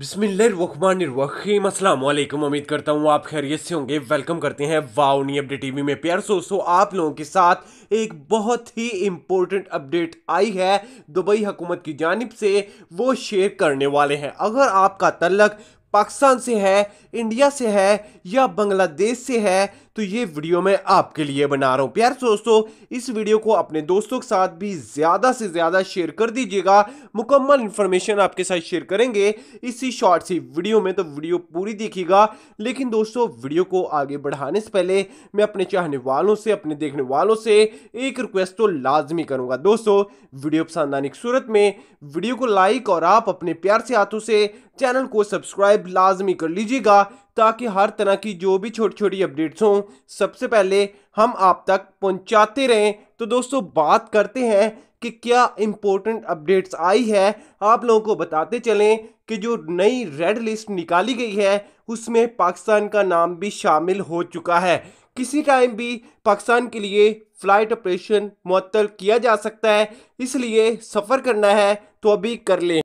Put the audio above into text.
बिस्मिल्लाम अस्सलाम वालेकुम उम्मीद करता हूँ आप खैरियत से होंगे वेलकम करते हैं वाउनी अपडेट टीवी में प्यार दोस्तों आप लोगों के साथ एक बहुत ही इम्पोर्टेंट अपडेट आई है दुबई हुकूमत की जानब से वो शेयर करने वाले हैं अगर आपका तलक पाकिस्तान से है इंडिया से है या बांग्लादेश से है तो ये वीडियो मैं आपके लिए बना रहा हूँ प्यार दोस्तों इस वीडियो को अपने दोस्तों के साथ भी ज़्यादा से ज़्यादा शेयर कर दीजिएगा मुकम्मल इन्फॉर्मेशन आपके साथ शेयर करेंगे इसी शॉर्ट सी वीडियो में तो वीडियो पूरी देखिएगा लेकिन दोस्तों वीडियो को आगे बढ़ाने से पहले मैं अपने चाहने वालों से अपने देखने वालों से एक रिक्वेस्ट तो लाजमी करूँगा दोस्तों वीडियो पसंद आने की सूरत में वीडियो को लाइक और आप अपने प्यार से हाथों से चैनल को सब्सक्राइब लाजमी कर लीजिएगा ताकि हर तरह की जो भी छोटी छोटी अपडेट्स हों सबसे पहले हम आप तक पहुंचाते रहें तो दोस्तों बात करते हैं कि क्या इम्पोर्टेंट अपडेट्स आई है आप लोगों को बताते चलें कि जो नई रेड लिस्ट निकाली गई है उसमें पाकिस्तान का नाम भी शामिल हो चुका है किसी टाइम भी पाकिस्तान के लिए फ़्लाइट ऑपरेशन मअतल किया जा सकता है इसलिए सफ़र करना है तो अभी कर लें